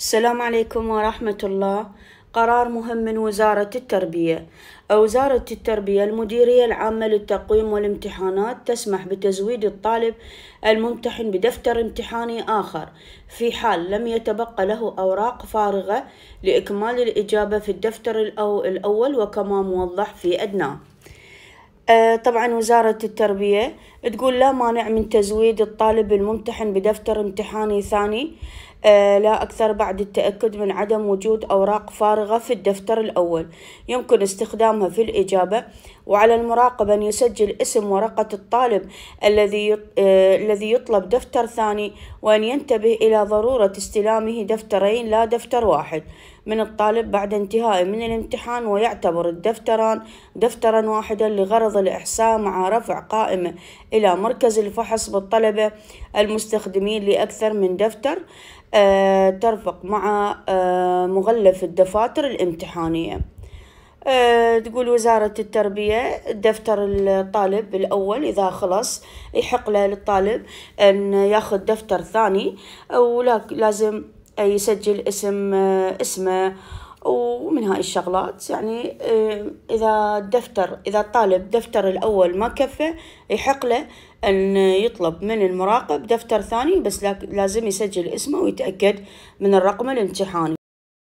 السلام عليكم ورحمة الله قرار مهم من وزارة التربية وزارة التربية المديرية العامة للتقويم والامتحانات تسمح بتزويد الطالب الممتحن بدفتر امتحاني آخر في حال لم يتبقى له أوراق فارغة لإكمال الإجابة في الدفتر الأول وكما موضح في أدناه طبعا وزارة التربية تقول لا مانع من تزويد الطالب الممتحن بدفتر امتحاني ثاني آه، لا أكثر بعد التأكد من عدم وجود أوراق فارغة في الدفتر الأول يمكن استخدامها في الإجابة وعلى المراقب أن يسجل اسم ورقة الطالب الذي آه، الذي يطلب دفتر ثاني وأن ينتبه إلى ضرورة استلامه دفترين لا دفتر واحد من الطالب بعد انتهائه من الامتحان ويعتبر الدفتران دفترا واحدا لغرض الإحصاء مع رفع قائمة إلى مركز الفحص بالطلبة المستخدمين لأكثر من دفتر آه، ترفق مع آه، مغلف الدفاتر الامتحانية آه، تقول وزارة التربية دفتر الطالب الأول إذا خلص يحق له للطالب أن ياخذ دفتر ثاني ولازم يسجل اسم اسمه ومن هاي الشغلات يعني إذا الدفتر إذا الطالب دفتر الأول ما كفى يحق له أن يطلب من المراقب دفتر ثاني بس لازم يسجل اسمه ويتأكد من الرقم الامتحاني